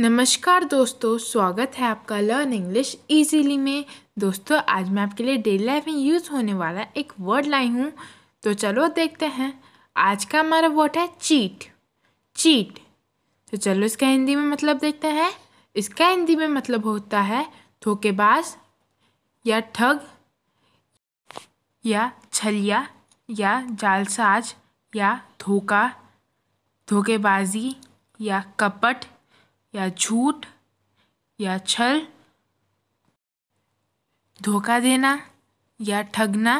नमस्कार दोस्तों स्वागत है आपका लर्न इंग्लिश इजीली में दोस्तों आज मैं आपके लिए डेली लाइफ में यूज़ होने वाला एक वर्ड लाई हूँ तो चलो देखते हैं आज का हमारा वर्ड है चीट चीट तो चलो इसका हिंदी में मतलब देखते हैं इसका हिंदी में मतलब होता है धोखेबाज या ठग या छलिया या जालसाज या धोखा धोखेबाजी या कपट या झूठ या छल धोखा देना या ठगना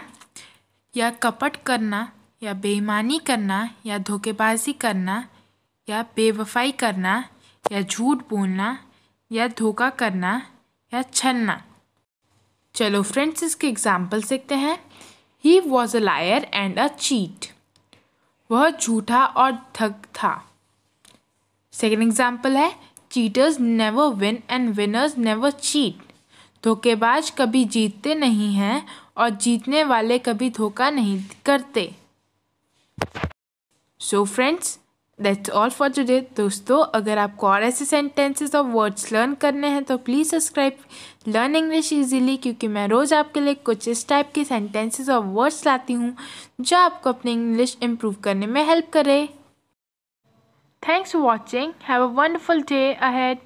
या कपट करना या बेईमानी करना या धोखेबाजी करना या बेवफाई करना या झूठ बोलना या धोखा करना या छलना चलो फ्रेंड्स इसके एग्जाम्पल सीखते हैं he was a liar and a cheat वह झूठा और ठग था सेकेंड एग्जाम्पल है cheaters never win and winners never cheat धोखेबाज कभी जीतते नहीं हैं और जीतने वाले कभी धोखा नहीं करते so friends that's all for today दोस्तों अगर आपको और ऐसे सेंटेंसेस और वर्ड्स लर्न करने हैं तो please subscribe learn English easily क्योंकि मैं रोज़ आपके लिए कुछ इस टाइप के सेंटेंसेस और वर्ड्स लाती हूँ जो आपको अपनी इंग्लिश इम्प्रूव करने में हेल्प करे Thanks for watching. Have a wonderful day ahead.